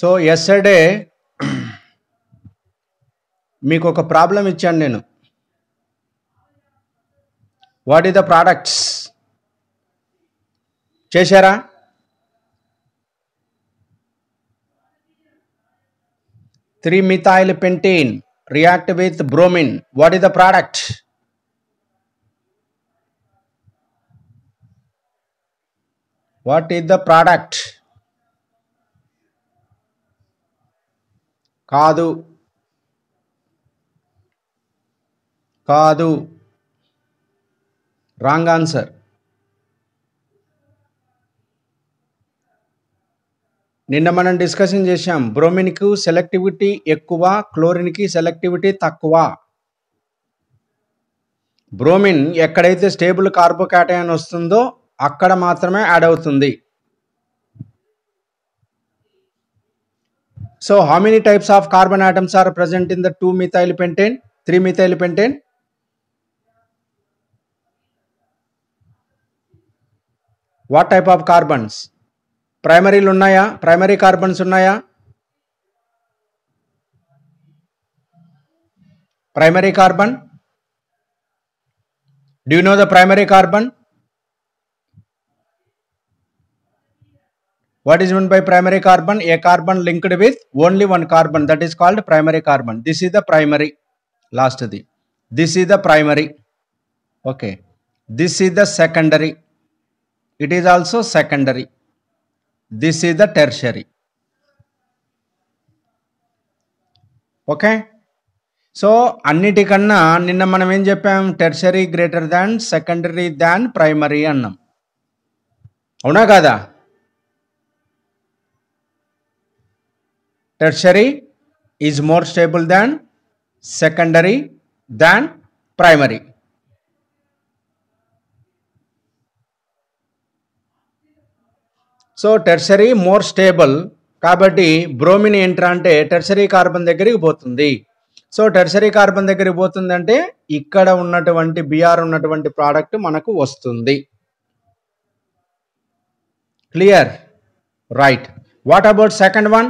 So yesterday మీకు ఒక problem ఇచ్చాను నేను వాట్ ఈ ద ప్రోడక్ట్స్ చేశారా three methyl pentene react with bromine what is the product what is the product కాదు కాదు రాంగ్ ఆన్సర్ నిన్న మనం డిస్కషన్ చేశాం బ్రోమిన్కు సెలెక్టివిటీ ఎక్కువ క్లోరిన్కి సెలెక్టివిటీ తక్కువ బ్రోమిన్ ఎక్కడైతే స్టేబుల్ కార్బోకాటయాన్ వస్తుందో అక్కడ మాత్రమే యాడ్ అవుతుంది So how many types of carbon atoms are present in the 2-methyl pentane, 3-methyl pentane? What type of carbons? Primary lunaya, primary carbons unaya. Primary carbon. Do you know the primary carbon? What is meant by primary carbon? A carbon linked with only one carbon that is called primary carbon. This is the primary. Last the. This is the primary. Okay. This is the secondary. It is also secondary. This is the tertiary. Okay. So, అన్నిటికన్నా నిన్న మనం ఏం చెప్పాం tertiary greater than secondary than primary annam. అవునా kada. Tertiary is more stable than secondary than primary so tertiary more stable కాబట్టి bromine ఏంట్రా అంటే tertiary carbon దగ్గరికి పోతుంది సో టెర్షరీ కార్బన్ దగ్గరికి పోతుందంటే ఇక్కడ ఉన్నటువంటి బిఆర్ ఉన్నటువంటి ప్రోడక్ట్ మనకు వస్తుంది clear right what about second one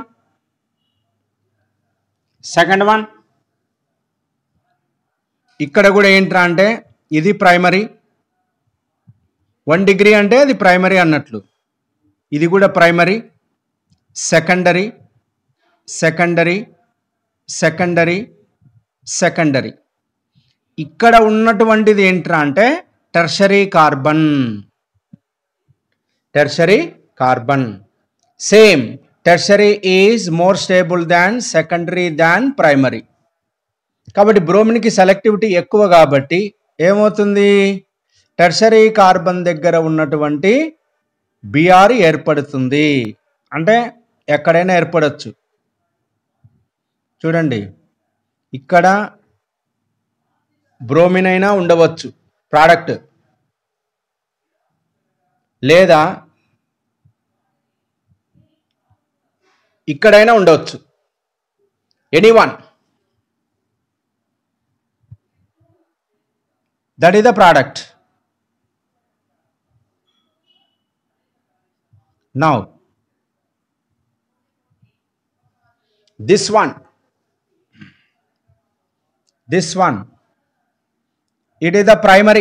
second one ఇక్కడ కూడా ఏంట్రా అంటే ఇది ప్రైమరీ వన్ డిగ్రీ అంటే అది ప్రైమరీ అన్నట్లు ఇది కూడా primary secondary secondary secondary secondary ఇక్కడ ఉన్నటువంటిది ఏంట్రా అంటే tertiary carbon tertiary carbon same tertiary is more stable than secondary than primary కాబట్టి బ్రోమిన్కి సెలెక్టివిటీ ఎక్కువ కాబట్టి ఏమవుతుంది టెర్షరీ కార్బన్ దగ్గర ఉన్నటువంటి బిఆర్ ఏర్పడుతుంది అంటే ఎక్కడైనా ఏర్పడచ్చు చూడండి ఇక్కడ బ్రోమిన్ అయినా ఉండవచ్చు ప్రోడక్ట్ లేదా Anyone that is the product. Now this one, this one, it is the one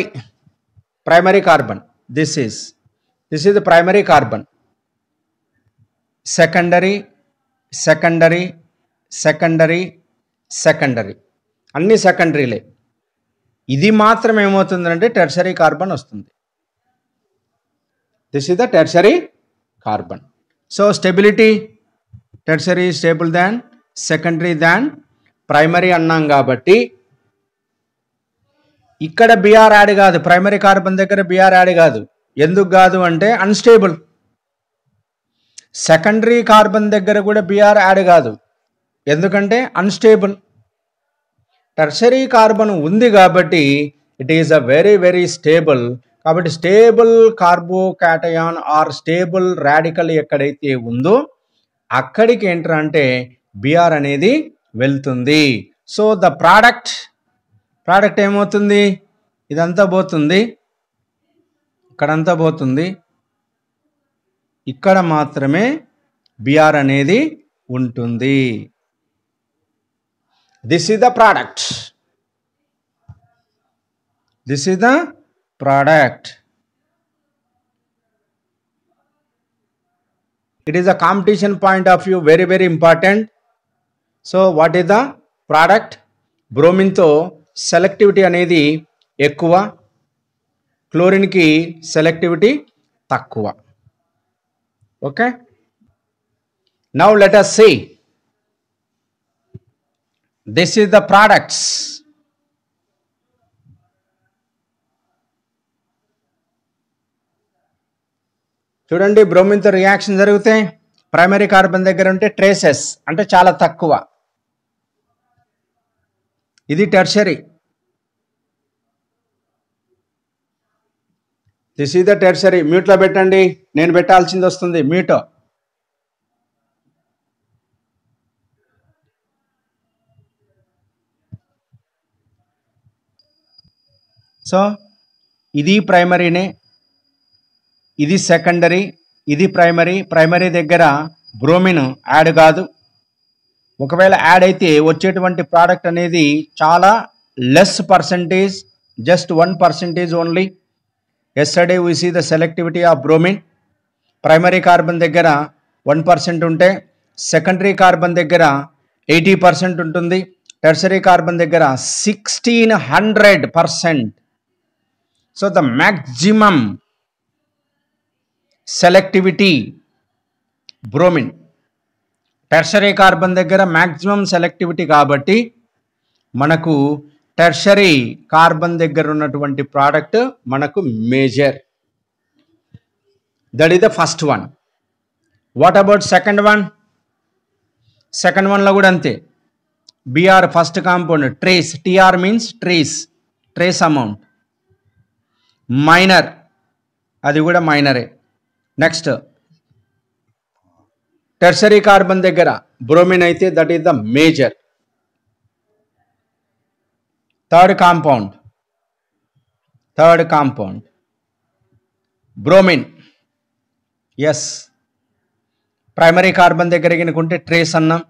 primary carbon this is this is the primary carbon secondary secondary secondary secondary అన్ని సెకండరీలే ఇది మాత్రం ఏమవుతుందంటే టెర్షరీ కార్బన్ వస్తుంది this is the tertiary carbon so stability tertiary stable than secondary than primary అన్నాం కాబట్టి ఇక్కడ BR add కాదు ప్రైమరీ కార్బన్ దగ్గర బీఆర్ యాడ్ కాదు ఎందుకు కాదు అంటే అన్స్టేబుల్ సెకండరీ కార్బన్ దగ్గర కూడా బీఆర్ యాడ్ కాదు ఎందుకంటే అన్స్టేబుల్ టర్షరీ కార్బన్ ఉంది కాబట్టి it is a very very stable కాబట్టి stable carbocation or stable radical ఎక్కడైతే ఉందో అక్కడికి ఏంటంటే బిఆర్ అనేది వెళ్తుంది సో ద ప్రోడక్ట్ ప్రోడక్ట్ ఏమవుతుంది ఇదంతా పోతుంది ఇక్కడంతా పోతుంది ఇక్కడ మాత్రమే బిఆర్ అనేది ఉంటుంది this is the product this is the product it is a competition point of view very very important so what is the product బ్రోమిన్తో సెలెక్టివిటీ అనేది ఎక్కువ క్లోరిన్కి సెలెక్టివిటీ తక్కువ okay now let us see This is the products. చూడండి బ్రోమిన్తో reaction జరిగితే primary carbon దగ్గర ఉంటే ట్రేసెస్ అంటే చాలా తక్కువ ఇది tertiary this is the tertiary మ్యూట్లో పెట్టండి నేను పెట్టాల్సింది వస్తుంది మీటో సో ఇది ప్రైమరీనే ఇది సెకండరీ ఇది ప్రైమరీ ప్రైమరీ దగ్గర బ్రోమిన్ యాడ్ కాదు ఒకవేళ యాడ్ అయితే వచ్చేటువంటి ప్రోడక్ట్ అనేది చాలా less percentage just one percentage only yesterday we see the selectivity of bromine primary carbon దగ్గర వన్ పర్సెంట్ ఉంటే సెకండరీ కార్బన్ దగ్గర ఎయిటీ పర్సెంట్ ఉంటుంది టెర్సరీ కార్బన్ దగ్గర sixteen hundred percent so the maximum selectivity bromine tertiary carbon దగ్గర maximum selectivity కాబట్టి మనకు tertiary carbon దగ్గర ఉన్నటువంటి ప్రోడక్ట్ మనకు major that is the first one what about second one second one la kuda ante br first component trace tr means trace trace amount minor అది కూడా మైనరే next tertiary carbon దగ్గర bromine అయితే that is the major third compound third compound bromine ఎస్ primary carbon దగ్గర కనుకుంటే trace అన్నాం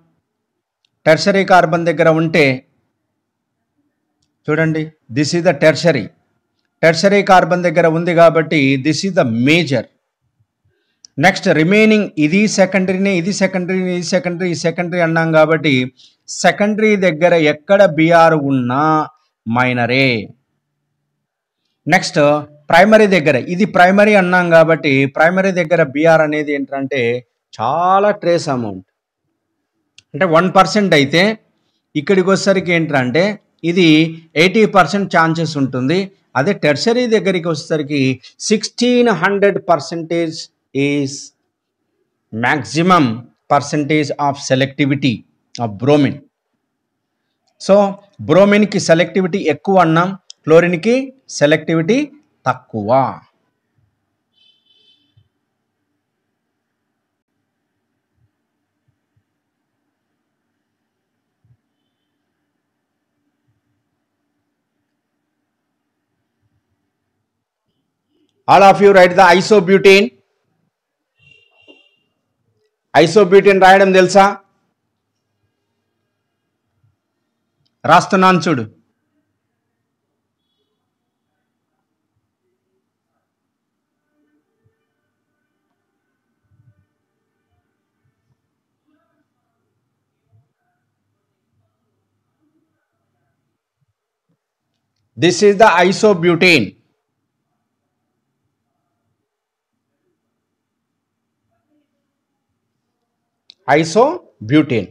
tertiary carbon దగ్గర ఉంటే చూడండి this is the tertiary tertiary carbon దగ్గర ఉంది కాబట్టి this is the major next remaining ఇది సెకండరీనే ఇది సెకండరీ ఇది సెకండరీ సెకండరీ అన్నాం కాబట్టి సెకండరీ దగ్గర ఎక్కడ బీఆర్ ఉన్నా మైనరే నెక్స్ట్ ప్రైమరీ దగ్గర ఇది ప్రైమరీ అన్నాం కాబట్టి ప్రైమరీ దగ్గర బీఆర్ అనేది ఏంటంటే చాలా ట్రేస్ అమౌంట్ అంటే వన్ పర్సెంట్ అయితే ఇక్కడికి వచ్చేసరికి ఏంటంటే ఇది ఎయిటీ పర్సెంట్ ఛాన్సెస్ ఉంటుంది అదే టెర్సరీ దగ్గరికి వచ్చేసరికి sixteen hundred percentage is maximum percentage of selectivity of bromine so బ్రోమిన్కి సెలెక్టివిటీ ఎక్కువ అన్నాం క్లోరిన్కి సెలెక్టివిటీ తక్కువ all of you write the isobutene isobutene రాయడం తెలుసా రాస్తున్నాను చూడు this is the the iso isobutane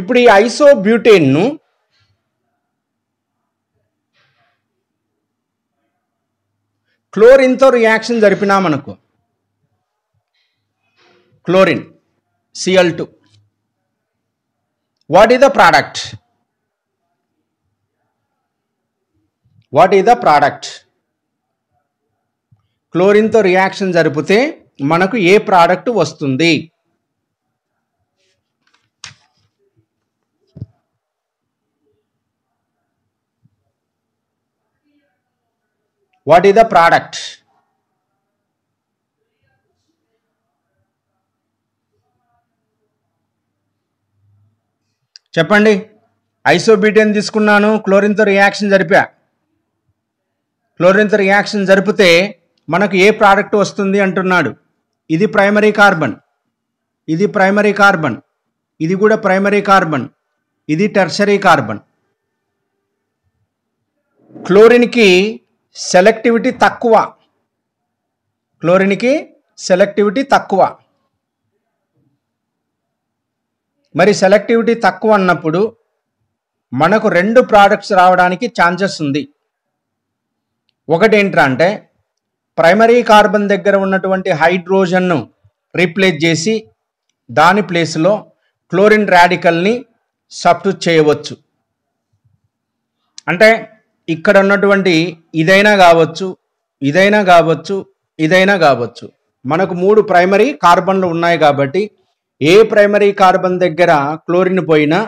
ఇప్పుడు ఈ ఐసోబ్యూటేన్ను క్లోరిన్తో రియాక్షన్ జరిపినామనుకో chlorine CL two what is the product వాట్ ఈ ద ప్రోడక్ట్ క్లోరిన్తో రియాక్షన్ జరిపితే మనకు ఏ ప్రోడక్ట్ వస్తుంది వాట్ ఈస్ ద ప్రోడక్ట్ చెప్పండి ఐసోబీటేన్ తీసుకున్నాను క్లోరిన్తో రియాక్షన్ జరిపా క్లోరింత రియాక్షన్ జరిపితే మనకు ఏ ప్రోడక్ట్ వస్తుంది అంటున్నాడు ఇది ప్రైమరీ కార్బన్ ఇది ప్రైమరీ కార్బన్ ఇది కూడా ప్రైమరీ కార్బన్ ఇది టెర్షరీ కార్బన్ క్లోరిన్కి సెలెక్టివిటీ తక్కువ క్లోరిన్కి సెలెక్టివిటీ తక్కువ మరి సెలెక్టివిటీ తక్కువ అన్నప్పుడు మనకు రెండు ప్రోడక్ట్స్ రావడానికి ఛాన్సెస్ ఉంది ఒకటి ఏంట్రా అంటే ప్రైమరీ కార్బన్ దగ్గర ఉన్నటువంటి హైడ్రోజన్ను రీప్లేస్ చేసి దాని ప్లేస్లో క్లోరిన్ రాడికల్ని సబ్స్టిట్యూట్ చేయవచ్చు అంటే ఇక్కడ ఉన్నటువంటి ఇదైనా కావచ్చు ఇదైనా కావచ్చు ఇదైనా కావచ్చు మనకు మూడు ప్రైమరీ కార్బన్లు ఉన్నాయి కాబట్టి ఏ ప్రైమరీ కార్బన్ దగ్గర క్లోరిన్ పోయినా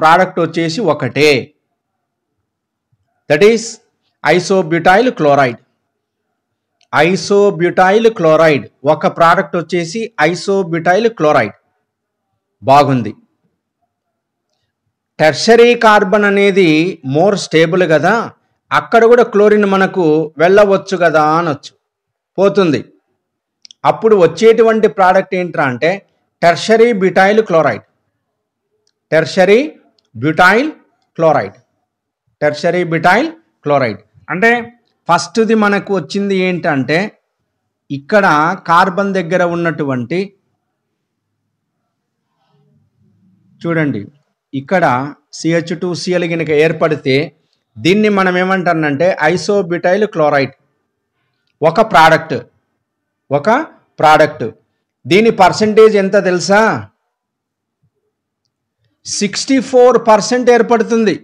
ప్రోడక్ట్ వచ్చేసి ఒకటే that is isobutyl chloride isobutyl chloride ఒక ప్రోడక్ట్ వచ్చేసి ఐసోబ్యూటైల్ క్లోరైడ్ బాగుంది టెర్షరీ కార్బన్ అనేది మోర్ స్టేబుల్ కదా అక్కడ కూడా క్లోరిన్ మనకు వెళ్ళవచ్చు కదా అనొచ్చు పోతుంది అప్పుడు వచ్చేటువంటి ప్రోడక్ట్ ఏంట్రా అంటే tertiary butyl chloride tertiary butyl chloride tertiary butyl chloride అంటే ఫస్ట్ది మనకు వచ్చింది ఏంటంటే ఇక్కడ కార్బన్ దగ్గర ఉన్నటువంటి చూడండి ఇక్కడ సిహెచ్ టూ సిఎల్ కనుక ఏర్పడితే దీన్ని మనం ఏమంటానంటే ఐసోబిటైల్ క్లోరైడ్ ఒక ప్రోడక్ట్ ఒక ప్రోడక్ట్ దీని పర్సంటేజ్ ఎంత తెలుసా సిక్స్టీ ఫోర్ పర్సెంట్ ఏర్పడుతుంది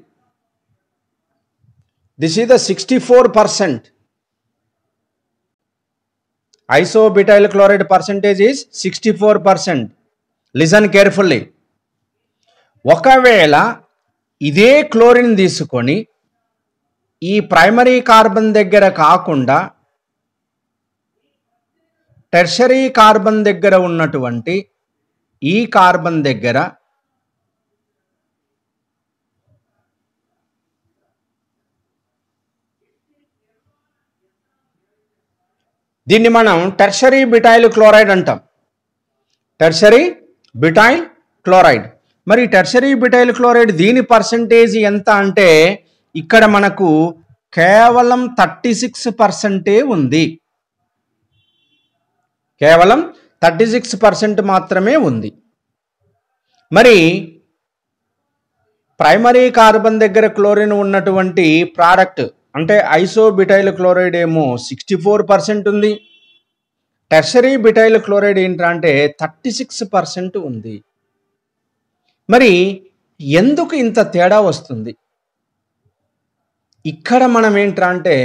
this is the sixty four percent isobutyl chloride percentage is sixty four percent listen carefully ఒకవేళ ఇదే క్లోరిన్ తీసుకొని ఈ ప్రైమరీ కార్బన్ దగ్గర కాకుండా టెర్షరీ కార్బన్ దగ్గర ఉన్నటువంటి ఈ కార్బన్ దగ్గర దీన్ని మనం టెర్షరీ బిటాయిల్ క్లోరైడ్ అంటాం టెర్షరీ బిటాయిల్ క్లోరైడ్ మరి టెర్షరీ బిటైల్ క్లోరైడ్ దీని పర్సంటేజ్ ఎంత అంటే ఇక్కడ మనకు కేవలం థర్టీ సిక్స్ పర్సెంటే ఉంది కేవలం థర్టీ సిక్స్ పర్సెంట్ మాత్రమే ఉంది మరి ప్రైమరీ కార్బన్ దగ్గర క్లోరిన్ ఉన్నటువంటి ప్రోడక్ట్ అంటే ఐసోబిటైల్ క్లోరైడ్ ఏమో సిక్స్టీ ఫోర్ పర్సెంట్ ఉంది టెర్సరీ బిటైల్ క్లోరైడ్ ఏంటంటే థర్టీ సిక్స్ పర్సెంట్ ఉంది మరి ఎందుకు ఇంత తేడా వస్తుంది ఇక్కడ మనం ఏంటంటే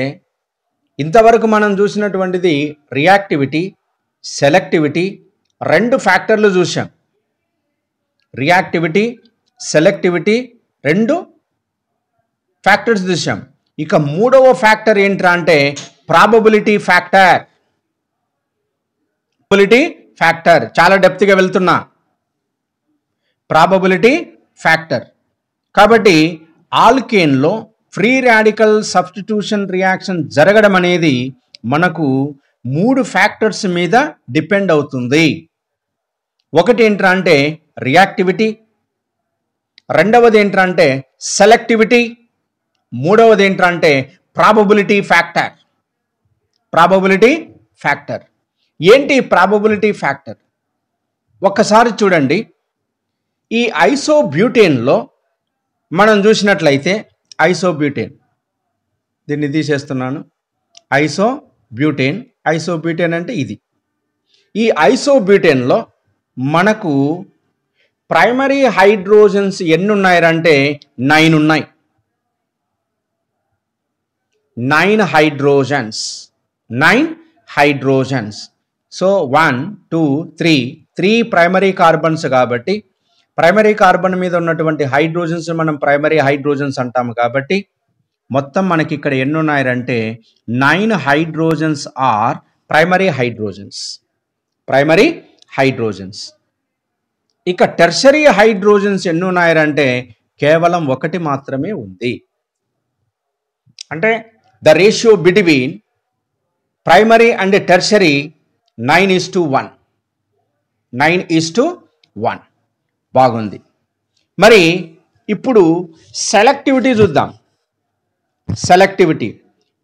ఇంతవరకు మనం చూసినటువంటిది రియాక్టివిటీ సెలెక్టివిటీ రెండు ఫ్యాక్టర్లు చూసాం రియాక్టివిటీ సెలెక్టివిటీ రెండు ఫ్యాక్టర్స్ చూసాం ఇక మూడవ ఫ్యాక్టర్ ఏంట్రా అంటే ప్రాబబిలిటీ ఫ్యాక్టర్ ప్రాబబిలిటీ ఫ్యాక్టర్ చాలా డెప్త్గా వెళ్తున్నా ప్రాబబిలిటీ ఫ్యాక్టర్ కాబట్టి ఆల్కేన్లో ఫ్రీ రాడికల్ సబ్స్టిట్యూషన్ రియాక్షన్ జరగడం అనేది మనకు మూడు ఫ్యాక్టర్స్ మీద డిపెండ్ అవుతుంది ఒకటి ఏంట్రా అంటే రియాక్టివిటీ రెండవది ఏంట్రా అంటే సెలెక్టివిటీ మూడవది ఏంటంటే ప్రాబబిలిటీ ఫ్యాక్టర్ ప్రాబబిలిటీ ఫ్యాక్టర్ ఏంటి ప్రాబబిలిటీ ఫ్యాక్టర్ ఒక్కసారి చూడండి ఈ ఐసోబ్యూటేన్లో మనం చూసినట్లయితే ఐసోబ్యూటేన్ దీన్ని తీసేస్తున్నాను ఐసోబ్యూటేన్ ఐసోబ్యూటేన్ అంటే ఇది ఈ ఐసోబ్యూటేన్లో మనకు ప్రైమరీ హైడ్రోజన్స్ ఎన్ని ఉన్నాయంటే నైన్ ఉన్నాయి nine hydrogens nine hydrogens so one two three three primary carbons కాబట్టి ప్రైమరీ కార్బన్ మీద ఉన్నటువంటి హైడ్రోజన్స్ మనం ప్రైమరీ హైడ్రోజన్స్ అంటాము కాబట్టి మొత్తం మనకి ఇక్కడ ఎన్ని ఉన్నాయంటే nine hydrogens are primary hydrogens primary hydrogens ఇక టెర్షరీ హైడ్రోజన్స్ ఎన్ని ఉన్నాయంటే కేవలం ఒకటి మాత్రమే ఉంది అంటే the ratio between primary and tertiary nine is to one nine is to one బాగుంది మరి ఇప్పుడు సెలెక్టివిటీ చూద్దాం సెలెక్టివిటీ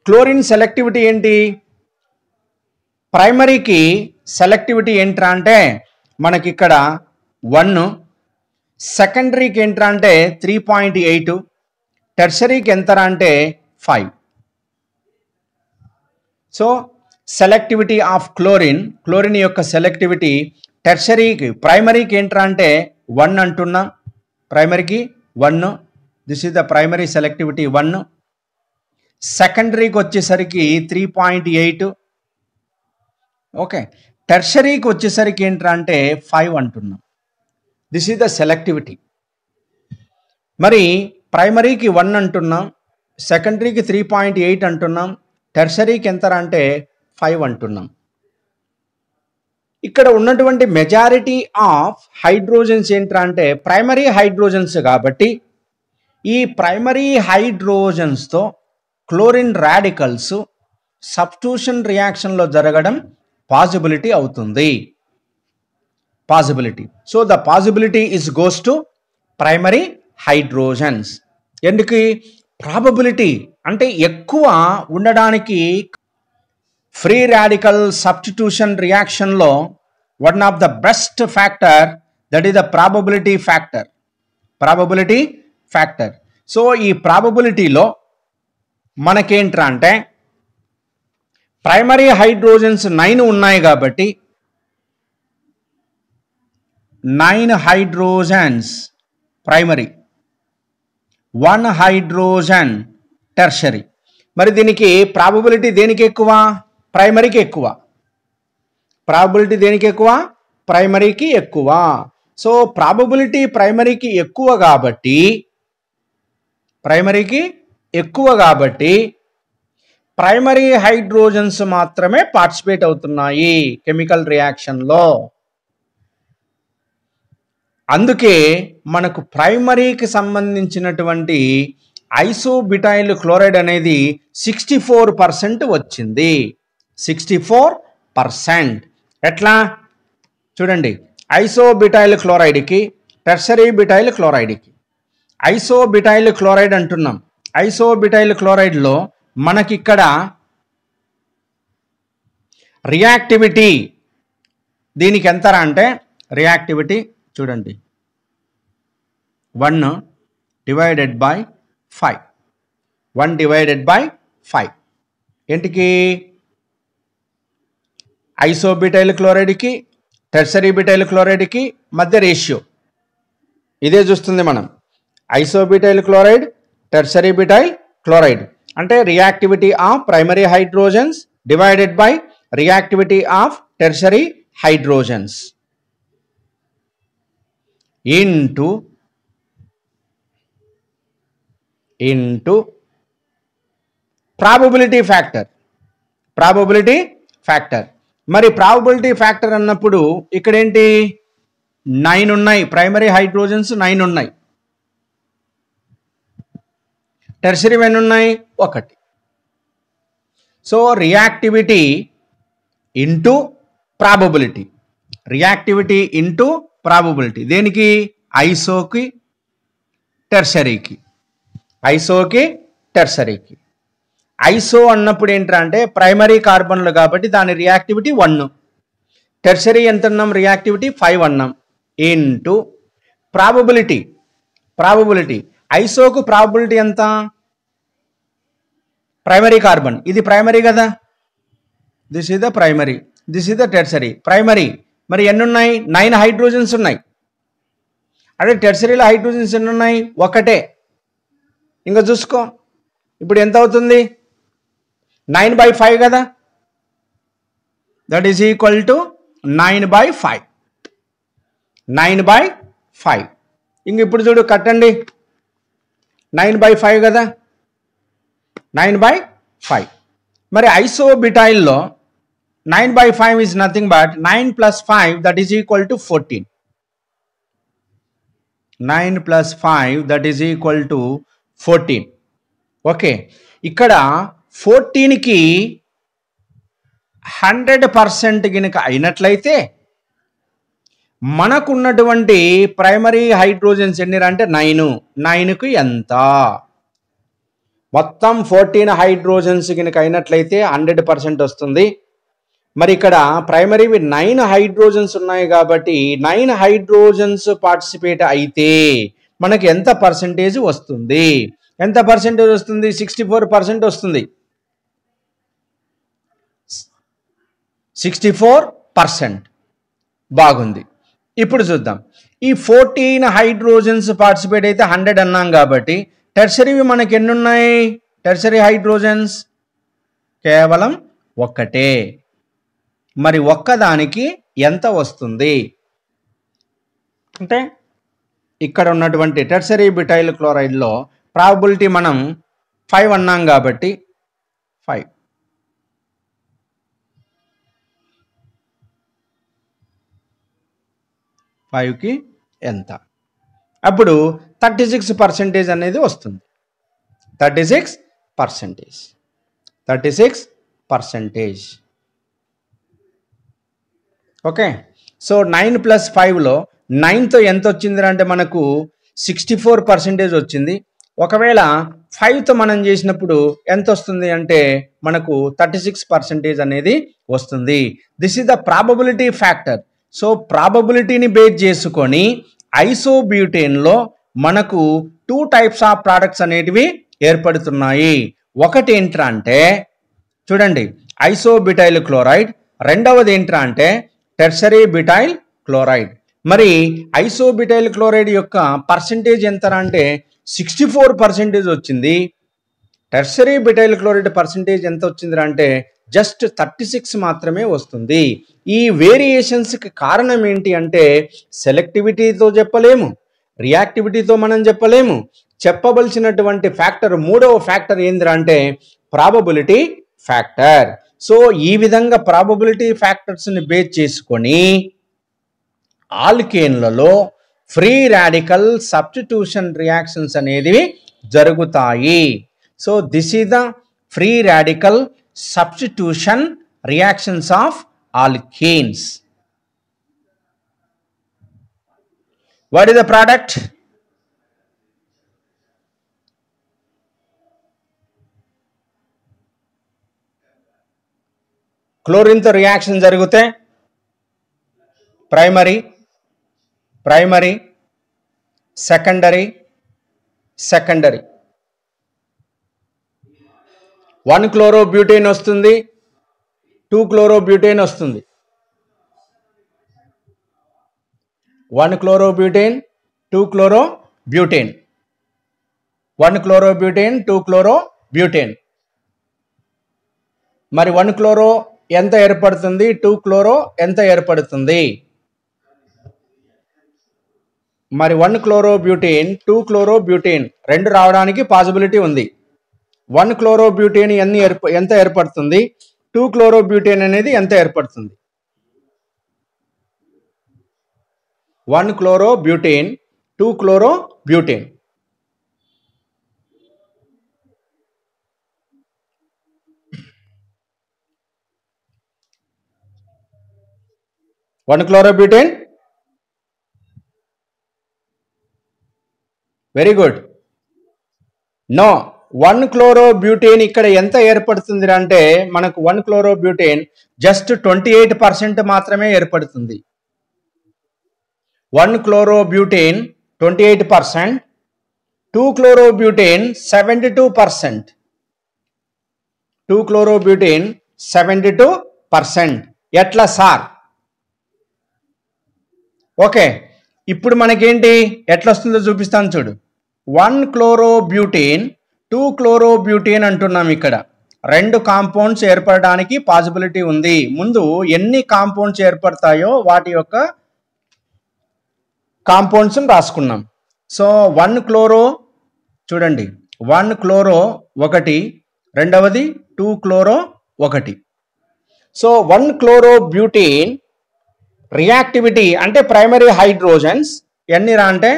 క్లోరిన్ సెలెక్టివిటీ ఏంటి ప్రైమరీకి సెలెక్టివిటీ ఏంట్రా అంటే మనకి ఇక్కడ వన్ సెకండరీకి ఏంట్రా అంటే త్రీ పాయింట్ ఎయిట్ టెర్షరీకి ఎంతరా అంటే five so selectivity of chlorine chlorine యొక్క సెలెక్టివిటీ టెర్షరీకి ప్రైమరీకి ఏంట్రా అంటే వన్ అంటున్నాం ప్రైమరీకి one this is the primary selectivity one సెకండరీకి వచ్చేసరికి త్రీ పాయింట్ ఎయిట్ ఓకే టెర్షరీకి వచ్చేసరికి ఏంట్రా అంటే ఫైవ్ అంటున్నాం దిస్ ఈజ్ ద సెలెక్టివిటీ మరి ప్రైమరీకి వన్ అంటున్నాం సెకండరీకి త్రీ పాయింట్ ఎయిట్ అంటున్నాం టెర్సరీకి ఎంత అంటే ఫైవ్ అంటున్నాం ఇక్కడ ఉన్నటువంటి మెజారిటీ ఆఫ్ హైడ్రోజన్స్ ఏంట్రా అంటే ప్రైమరీ హైడ్రోజన్స్ కాబట్టి ఈ ప్రైమరీ హైడ్రోజన్స్తో క్లోరిన్ రాడికల్స్ సబ్స్టూషన్ రియాక్షన్లో జరగడం పాసిబిలిటీ అవుతుంది possibility so the possibility is goes to primary hydrogens ఎందుకు ప్రాబబిలిటీ అంటే ఎక్కువ ఉండడానికి ఫ్రీ రాడికల్ సబ్స్టిట్యూషన్ రియాక్షన్లో one of the best factor that is the probability factor probability factor so ఈ ప్రాబబిలిటీలో మనకేంట్రా అంటే ప్రైమరీ హైడ్రోజన్స్ నైన్ ఉన్నాయి కాబట్టి nine hydrogens primary one hydrogen tertiary మరి దీనికి ప్రాబబిలిటీ దేనికి ఎక్కువ ప్రైమరీకి ఎక్కువ ప్రాబబిలిటీ దేనికి ఎక్కువ ప్రైమరీకి ఎక్కువ సో ప్రాబబిలిటీ ప్రైమరీకి ఎక్కువ కాబట్టి ప్రైమరీకి ఎక్కువ కాబట్టి ప్రైమరీ హైడ్రోజన్స్ మాత్రమే పార్టిసిపేట్ అవుతున్నాయి కెమికల్ రియాక్షన్లో అందుకే మనకు ప్రైమరీకి సంబంధించినటువంటి ఐసోబిటైల్ క్లోరైడ్ అనేది సిక్స్టీ ఫోర్ పర్సెంట్ వచ్చింది సిక్స్టీ ఫోర్ పర్సెంట్ ఎట్లా చూడండి ఐసోబిటైల్ క్లోరైడ్కి టెర్సరీ బిటైల్ క్లోరైడ్కి ఐసోబిటైల్ క్లోరైడ్ అంటున్నాం ఐసోబిటైల్ క్లోరైడ్లో మనకిక్కడ రియాక్టివిటీ దీనికి ఎంతరా అంటే రియాక్టివిటీ చూడండి one divided by five one divided by five ఏంటికి ఐసోబిటైల్ క్లోరైడ్కి టెర్సరీ బిటైల్ క్లోరైడ్కి మధ్య రేషియో ఇదే చూస్తుంది మనం isobutyl chloride tertiary butyl chloride అంటే reactivity of primary hydrogens divided by reactivity of tertiary hydrogens into into probability factor probability factor మరి probability factor అన్నప్పుడు ఇక్కడ ఏంటి నైన్ ఉన్నాయి ప్రైమరీ హైడ్రోజన్స్ నైన్ ఉన్నాయి టెర్సరీ వెన్ ఉన్నాయి ఒకటి so reactivity into probability reactivity into probability దేనికి ఐసోకి టెర్సరీకి ఐసోకి టెర్సరీకి ఐసో అన్నప్పుడు ఏంటంటే ప్రైమరీ కార్బన్లు కాబట్టి దాని రియాక్టివిటీ వన్ టెర్సరీ ఎంత ఉన్నాం రియాక్టివిటీ ఫైవ్ అన్నాం ఇంటూ ప్రాబబిలిటీ ప్రాబబిలిటీ ఐసోకు ప్రాబబిలిటీ ఎంత ప్రైమరీ కార్బన్ ఇది ప్రైమరీ కదా this is the primary this is the tertiary primary మరి ఎన్ని ఉన్నాయి నైన్ హైడ్రోజన్స్ ఉన్నాయి అదే టెర్సరీలో హైడ్రోజన్స్ ఎన్ని ఉన్నాయి ఒకటే ఇంకా చూసుకో ఇప్పుడు ఎంత అవుతుంది నైన్ బై ఫైవ్ కదా that is equal to nine by five nine by five ఇంక ఇప్పుడు చూడు కట్టండి నైన్ బై ఫైవ్ కదా నైన్ బై ఫైవ్ మరి ఐసోబిటాయిల్లో 9 by 5 is nothing but 9 plus 5 that is equal to 14. 9 plus 5 that is equal to 14. Okay ఇక్కడ ఫోర్టీన్కి hundred percent కనుక అయినట్లయితే మనకున్నటువంటి ప్రైమరీ హైడ్రోజన్స్ ఎన్ని అంటే నైన్ నైన్కు ఎంత మొత్తం ఫోర్టీన్ హైడ్రోజన్స్ కనుక అయినట్లయితే హండ్రెడ్ పర్సెంట్ వస్తుంది మరి ఇక్కడ ప్రైమరీవి నైన్ హైడ్రోజన్స్ ఉన్నాయి కాబట్టి నైన్ హైడ్రోజన్స్ పార్టిసిపేట్ అయితే మనకి ఎంత పర్సంటేజ్ వస్తుంది ఎంత పర్సంటేజ్ వస్తుంది సిక్స్టీ ఫోర్ పర్సెంట్ వస్తుంది సిక్స్టీ ఫోర్ పర్సెంట్ బాగుంది ఇప్పుడు చూద్దాం ఈ ఫోర్టీన్ హైడ్రోజన్స్ పార్టిసిపేట్ అయితే హండ్రెడ్ అన్నాం కాబట్టి టెర్సరీవి మనకి ఎన్ని ఉన్నాయి టెర్సరీ హైడ్రోజన్స్ కేవలం ఒక్కటే మరి ఒక్కదానికి ఎంత వస్తుంది అంటే ఇక్కడ ఉన్నటువంటి టెర్సరీ బిటైల్ క్లోరైడ్లో ప్రాబిలిటీ మనం ఫైవ్ అన్నాం కాబట్టి ఫైవ్ ఫైవ్కి ఎంత అప్పుడు థర్టీ సిక్స్ పర్సెంటేజ్ అనేది వస్తుంది thirty six percentage thirty six percentage okay so nine plus ఫైవ్లో నైన్తో ఎంత వచ్చింది అంటే మనకు సిక్స్టీ ఫోర్ పర్సెంటేజ్ వచ్చింది ఒకవేళ ఫైవ్తో మనం చేసినప్పుడు ఎంత వస్తుంది అంటే మనకు థర్టీ సిక్స్ పర్సెంటేజ్ అనేది వస్తుంది this is the probability factor so ప్రాబబిలిటీని బేస్ చేసుకొని ఐసోబ్యూటేన్లో మనకు టూ టైప్స్ ఆఫ్ ప్రోడక్ట్స్ అనేటివి ఏర్పడుతున్నాయి ఒకటి ఏంట్రా అంటే చూడండి ఐసోబిటైల్ క్లోరైడ్ రెండవది ఏంట్రా అంటే టెర్సరీ బిటైల్ క్లోరైడ్ మరి ఐసోబిటైల్ క్లోరైడ్ యొక్క పర్సంటేజ్ ఎంత అంటే సిక్స్టీ ఫోర్ పర్సెంటేజ్ వచ్చింది టెర్సరీ బిటైల్ క్లోరైడ్ పర్సంటేజ్ ఎంత వచ్చింది అంటే జస్ట్ థర్టీ సిక్స్ మాత్రమే వస్తుంది ఈ వేరియేషన్స్కి కారణం ఏంటి అంటే సెలెక్టివిటీతో చెప్పలేము రియాక్టివిటీతో మనం చెప్పలేము చెప్పవలసినటువంటి ఫ్యాక్టర్ మూడవ ఫ్యాక్టర్ ఏందిరా అంటే ప్రాబబిలిటీ ఫ్యాక్టర్ సో ఈ విధంగా ప్రాబబిలిటీ ఫ్యాక్టర్స్ని బేస్ చేసుకొని ఆల్కేన్లలో ఫ్రీ రాడికల్ సబ్స్టిట్యూషన్ రియాక్షన్స్ అనేవి జరుగుతాయి so this is the free radical substitution reactions of alkanes what is the product క్లోరిన్తో రియాక్షన్ జరిగితే primary primary secondary secondary one chloro butane వస్తుంది టూ క్లోరో బ్యూటేన్ వస్తుంది one chloro butane two chloro butane one chloro butane two chloro butane మరి one chloro ఎంత ఏర్పడుతుంది two chloro ఎంత ఏర్పడుతుంది మరి వన్ బ్యూటీన్ టూ బ్యూటీన్ రెండు రావడానికి పాసిబిలిటీ ఉంది వన్ బ్యూటీన్ ఎన్ని ఏర్ప ఎంత ఏర్పడుతుంది టూ క్లోరోబ్యూటేన్ అనేది ఎంత ఏర్పడుతుంది one chlorobutane two butene chloro chlorobutane. Very good no one chlorobutane ఇక్కడ ఎంత ఏర్పడుతుంది అంటే మనకు one chlorobutane just twenty eight percent మాత్రమే ఏర్పడుతుంది one chlorobutane twenty eight percent two chlorobutane seventy two percent two chlorobutane seventy two percent ఎట్లా sir okay ఇప్పుడు మనకేంటి ఎట్లా వస్తుందో చూపిస్తాను చూడు వన్ బ్యూటీన్ టూ బ్యూటీన్ అంటున్నాం ఇక్కడ రెండు కాంపౌండ్స్ ఏర్పడడానికి పాసిబిలిటీ ఉంది ముందు ఎన్ని కాంపౌండ్స్ ఏర్పడతాయో వాటి యొక్క కాంపౌండ్స్ని రాసుకున్నాం సో వన్ క్లోరో చూడండి వన్ క్లోరో ఒకటి రెండవది టూ క్లోరో ఒకటి so one chloro butene reactivity అంటే ప్రైమరీ హైడ్రోజన్స్ ఎన్ని రా అంటే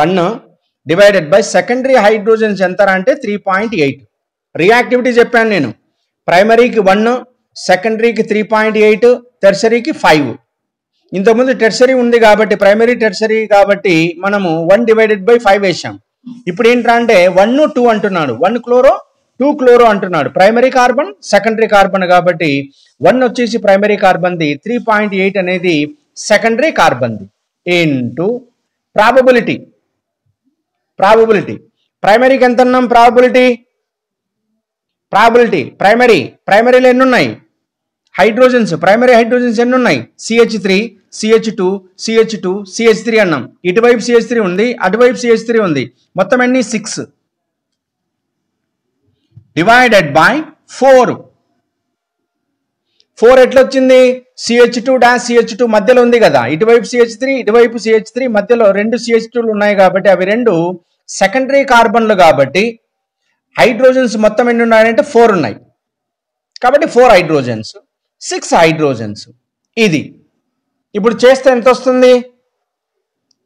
one divided by secondary hydrogens ఎంత రా అంటే త్రీ పాయింట్ ఎయిట్ రియాక్టివిటీ చెప్పాను నేను ప్రైమరీకి వన్ సెకండరీకి త్రీ పాయింట్ ఎయిట్ టెర్సరీకి ఫైవ్ ఇంతకుముందు టెర్సరీ ఉంది కాబట్టి ప్రైమరీ టెర్సరీ కాబట్టి మనము వన్ డివైడెడ్ బై ఫైవ్ వేసాం ఇప్పుడు ఏంట్రా అంటే వన్ టూ అంటున్నాడు వన్ క్లోరో టూ క్లోరో అంటున్నాడు ప్రైమరీ కార్బన్ సెకండరీ కార్బన్ కాబట్టి వన్ వచ్చేసి ప్రైమరీ కార్బన్ది త్రీ పాయింట్ ఎయిట్ అనేది సెకండరీ కార్బన్ది ఇంటూ ప్రాబబిలిటీ ప్రాబబిలిటీ ప్రైమరీకి ఎంత ఉన్నాం ప్రాబబిలిటీ ప్రాబిలిటీ ప్రైమరీ ప్రైమరీలు ఎన్ని ఉన్నాయి హైడ్రోజన్స్ ప్రైమరీ హైడ్రోజన్స్ ఎన్ని ఉన్నాయి CH three CH two CH two CH three అన్నాం ఇటువైపు సిహెచ్ త్రీ ఉంది అటువైపు సిహెచ్ త్రీ ఉంది మొత్తం ఎన్ని six divided by four four ఎట్లొచ్చింది CH two dash CH two మధ్యలో ఉంది కదా ఇటువైపు సిహెచ్ త్రీ ఇటువైపు సిహెచ్ త్రీ మధ్యలో రెండు సిహెచ్ టూలు ఉన్నాయి కాబట్టి అవి రెండు సెకండరీ కార్బన్లు కాబట్టి హైడ్రోజన్స్ మొత్తం ఎన్ని ఉన్నాయంటే ఫోర్ ఉన్నాయి కాబట్టి ఫోర్ హైడ్రోజన్స్ సిక్స్ హైడ్రోజన్స్ ఇది ఇప్పుడు చేస్తే ఎంత వస్తుంది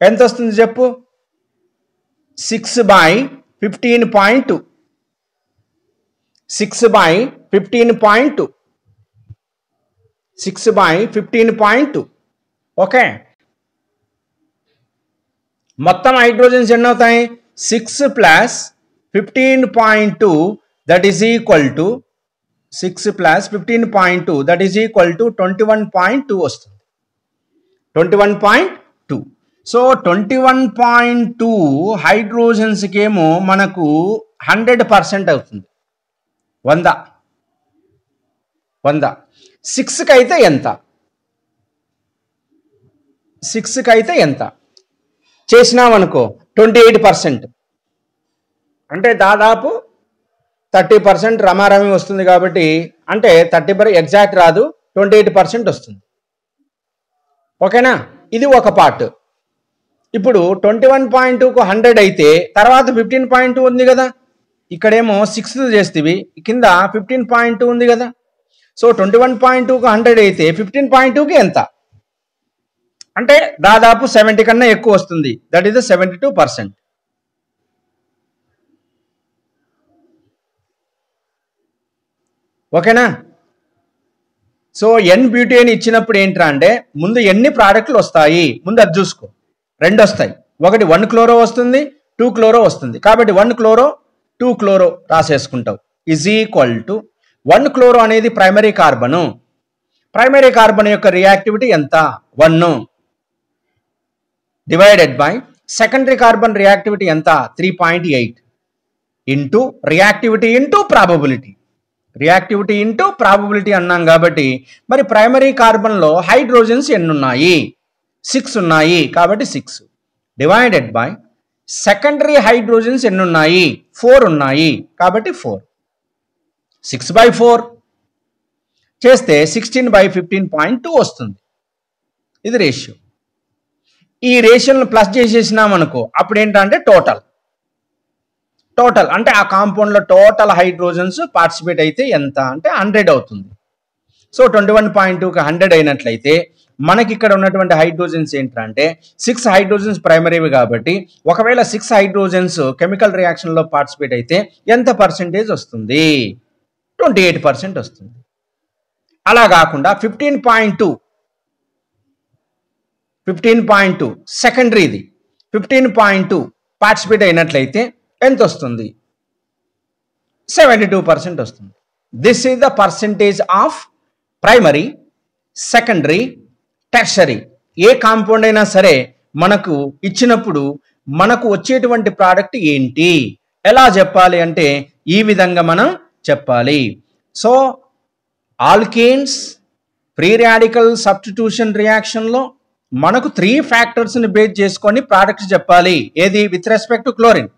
ఎంత వస్తుంది చెప్పు six by fifteen point two six by fifteen point two six by fifteen point two okay మొత్తం హైడ్రోజన్స్ ఎన్ని అవుతాయి six plus fifteen point two that is equal to six plus fifteen point two that is equal to twenty one point two వస్తుంది twenty one point two so twenty one point two ఏమో మనకు hundred percent అవుతుంది వంద వంద సిక్స్కి అయితే ఎంత సిక్స్కి అయితే ఎంత చేసినామనుకో ట్వంటీ ఎయిట్ పర్సెంట్ అంటే దాదాపు థర్టీ పర్సెంట్ రమారమి వస్తుంది కాబట్టి అంటే థర్టీ పర్ ఎగ్జాక్ట్ రాదు ట్వంటీ ఎయిట్ పర్సెంట్ వస్తుంది ఓకేనా ఇది ఒక పార్ట్ ఇప్పుడు ట్వంటీ వన్ పాయింట్ టూకు హండ్రెడ్ అయితే తర్వాత ఫిఫ్టీన్ పాయింట్ ఉంది కదా ఇక్కడేమో సిక్స్త్ చేస్తేవి కింద ఫిఫ్టీన్ పాయింట్ టూ ఉంది కదా సో ట్వంటీ వన్ పాయింట్ టూకి హండ్రెడ్ అయితే ఫిఫ్టీన్ పాయింట్ టూకి ఎంత అంటే దాదాపు సెవెంటీ కన్నా ఎక్కువ వస్తుంది that is seventy two percent ఓకేనా సో ఎన్ బ్యూటీ అని ఇచ్చినప్పుడు ఏంట్రా అంటే ముందు ఎన్ని ప్రోడక్ట్లు వస్తాయి ముందు అది చూసుకో రెండు వస్తాయి ఒకటి వన్ క్లోరో వస్తుంది టూ క్లోరో వస్తుంది కాబట్టి వన్ క్లోరో టూ క్లోరో రాసేసుకుంటావు is equal to one chloro అనేది ప్రైమరీ కార్బను ప్రైమరీ కార్బన్ యొక్క రియాక్టివిటీ ఎంత one divided by secondary carbon reactivity ఎంత three point eight into reactivity into probability reactivity into probability అన్నాం కాబట్టి మరి ప్రైమరీ కార్బన్లో హైడ్రోజన్స్ ఎన్ని ఉన్నాయి సిక్స్ ఉన్నాయి కాబట్టి six divided by secondary hydrogens ఎన్ని ఉన్నాయి ఫోర్ ఉన్నాయి కాబట్టి ఫోర్ సిక్స్ బై ఫోర్ చేస్తే sixteen by fifteen point two వస్తుంది ఇది రేషియో ఈ రేషియోను ప్లస్ చేసేసినాం అనుకో అప్పుడు ఏంటంటే టోటల్ టోటల్ అంటే ఆ కాంపౌండ్లో టోటల్ హైడ్రోజన్స్ పార్టిసిపేట్ అయితే ఎంత అంటే హండ్రెడ్ అవుతుంది సో ట్వంటీ వన్ పాయింట్ టూకి హండ్రెడ్ అయినట్లయితే మనకి ఇక్కడ ఉన్నటువంటి హైడ్రోజన్స్ ఏంటంటే సిక్స్ హైడ్రోజన్స్ ప్రైమరీవి కాబట్టి ఒకవేళ సిక్స్ హైడ్రోజన్స్ కెమికల్ రియాక్షన్లో పార్టిసిపేట్ అయితే ఎంత పర్సెంటేజ్ వస్తుంది ట్వంటీ ఎయిట్ పర్సెంట్ వస్తుంది అలా కాకుండా fifteen point two fifteen point two సెకండరీది ఫిఫ్టీన్ పాయింట్ టూ పార్టిసిపేట్ అయినట్లయితే ఎంత వస్తుంది సెవెంటీ టూ పర్సెంట్ వస్తుంది this is the percentage of primary secondary tertiary a compound అయినా సరే మనకు ఇచ్చినప్పుడు మనకు వచ్చేటువంటి ప్రోడక్ట్ ఏంటి ఎలా చెప్పాలి అంటే ఈ విధంగా మనం చెప్పాలి so alkanes free radical substitution రియాక్షన్లో మనకు త్రీ ఫ్యాక్టర్స్ని బేస్ చేసుకొని ప్రోడక్ట్ చెప్పాలి ఏది విత్ రెస్పెక్ట్ టు క్లోరిన్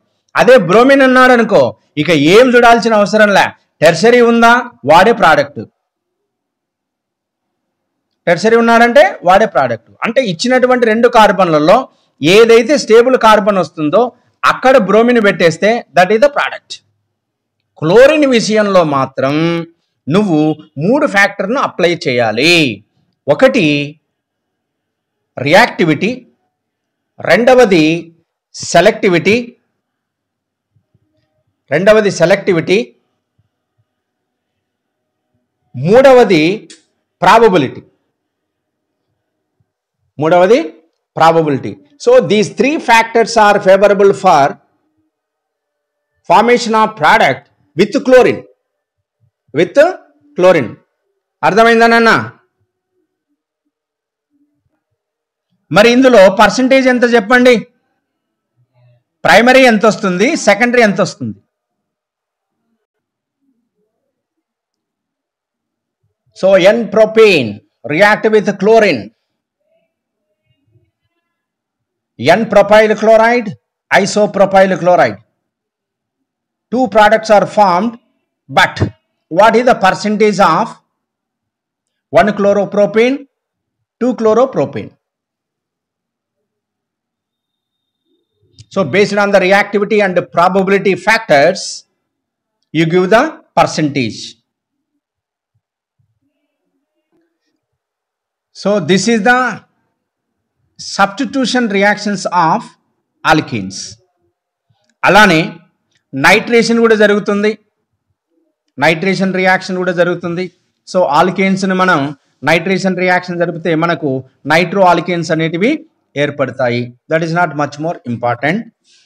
అదే బ్రోమిన్ అన్నాడు అనుకో ఇక ఏం చూడాల్సిన అవసరం లే టెర్సరీ ఉందా వాడే ప్రోడక్ట్ టెర్సరీ ఉన్నాడంటే వాడే ప్రోడక్ట్ అంటే ఇచ్చినటువంటి రెండు కార్బన్లలో ఏదైతే స్టేబుల్ కార్బన్ వస్తుందో అక్కడ బ్రోమిన్ పెట్టేస్తే that is the product chlorine విషయంలో మాత్రం నువ్వు మూడు ఫ్యాక్టర్ను అప్లై చేయాలి ఒకటి రియాక్టివిటీ రెండవది సెలెక్టివిటీ రెండవది సెలెక్టివిటీ మూడవది ప్రాబబిలిటీ మూడవది probability so these three factors are favourable for formation of product with chlorine with chlorine అర్థమైందానన్న మరి ఇందులో పర్సంటేజ్ ఎంత చెప్పండి ప్రైమరీ ఎంత వస్తుంది సెకండరీ ఎంత వస్తుంది so n propene react with chlorine N-propyl chloride, isopropyl chloride. Two products are formed, but what is the percentage of 1 chloropropane, 2 chloropropane? So based on the reactivity and the probability factors, you give the percentage. So this is the substitution reactions of alkynes అలానే nitration కూడా జరుగుతుంది nitration reaction కూడా జరుగుతుంది so ఆల్కేన్స్ని మనం nitration reaction జరిపితే మనకు nitro alkanes అనేటివి ఏర్పడతాయి that is not much more important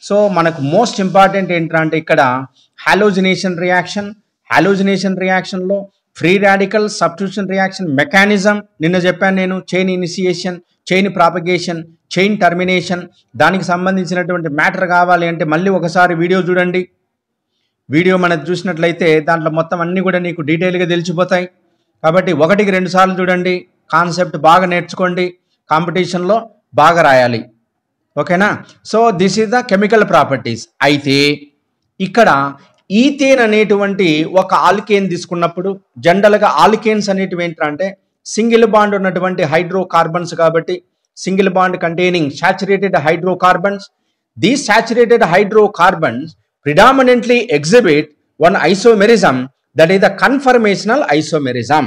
so మనకు మోస్ట్ ఇంపార్టెంట్ ఏంటంటే ఇక్కడ హాలోజినేషన్ రియాక్షన్ హాలోజినేషన్ రియాక్షన్లో free radical substitution reaction mechanism నిన్న చెప్పాను నేను chain initiation chain propagation chain termination దానికి సంబంధించినటువంటి మ్యాటర్ కావాలి అంటే మళ్ళీ ఒకసారి వీడియో చూడండి వీడియో మనది చూసినట్లయితే దాంట్లో మొత్తం అన్నీ కూడా నీకు డీటెయిల్గా తెలిసిపోతాయి కాబట్టి ఒకటికి రెండు సార్లు చూడండి కాన్సెప్ట్ బాగా నేర్చుకోండి కాంపిటీషన్లో బాగా రాయాలి ఓకేనా so this is the chemical properties అయితే ఇక్కడ ఈథేన్ అనేటువంటి ఒక ఆల్కేన్ తీసుకున్నప్పుడు జనరల్గా ఆల్కేన్స్ అనేటివి ఏంటంటే సింగిల్ బాండ్ ఉన్నటువంటి హైడ్రో కార్బన్స్ కాబట్టి single bond containing saturated carbons the saturated carbons predominantly exhibit one isomerism that is the conformational isomerism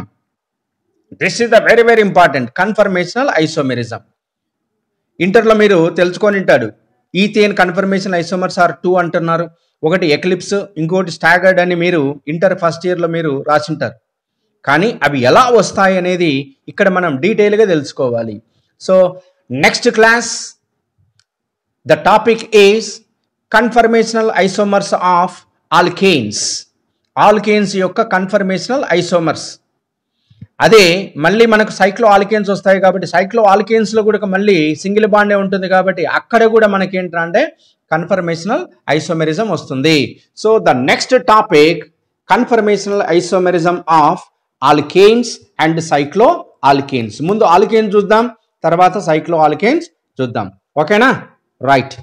this is the very very important conformational isomerism ఇంటర్లో మీరు తెలుసుకొని ఉంటాడు ethane conformation isomers are two అంటున్నారు ఒకటి eclipse ఇంకోటి staggered అని మీరు inter first ఇయర్లో మీరు రాసింటారు కానీ అవి ఎలా వస్తాయి అనేది ఇక్కడ మనం డీటెయిల్గా తెలుసుకోవాలి so next class the topic is conformational isomers of alkanes alkanes యొక్క కన్ఫర్మేషనల్ ఐసోమర్స్ అదే మళ్ళీ మనకు సైక్లో ఆల్కేన్స్ వస్తాయి కాబట్టి సైక్లో ఆల్కేన్స్లో కూడా మళ్ళీ సింగిల్ బాండే ఉంటుంది కాబట్టి అక్కడ కూడా మనకి ఏంటంటే కన్ఫర్మేషనల్ ఐసోమెరిజం వస్తుంది so the next topic conformational isomerism of alkanes and cycloalkanes ముందు ఆల్కేన్స్ చూద్దాం తర్వాత సైక్లో ఆల్కేన్స్ చూద్దాం ఓకేనా రైట్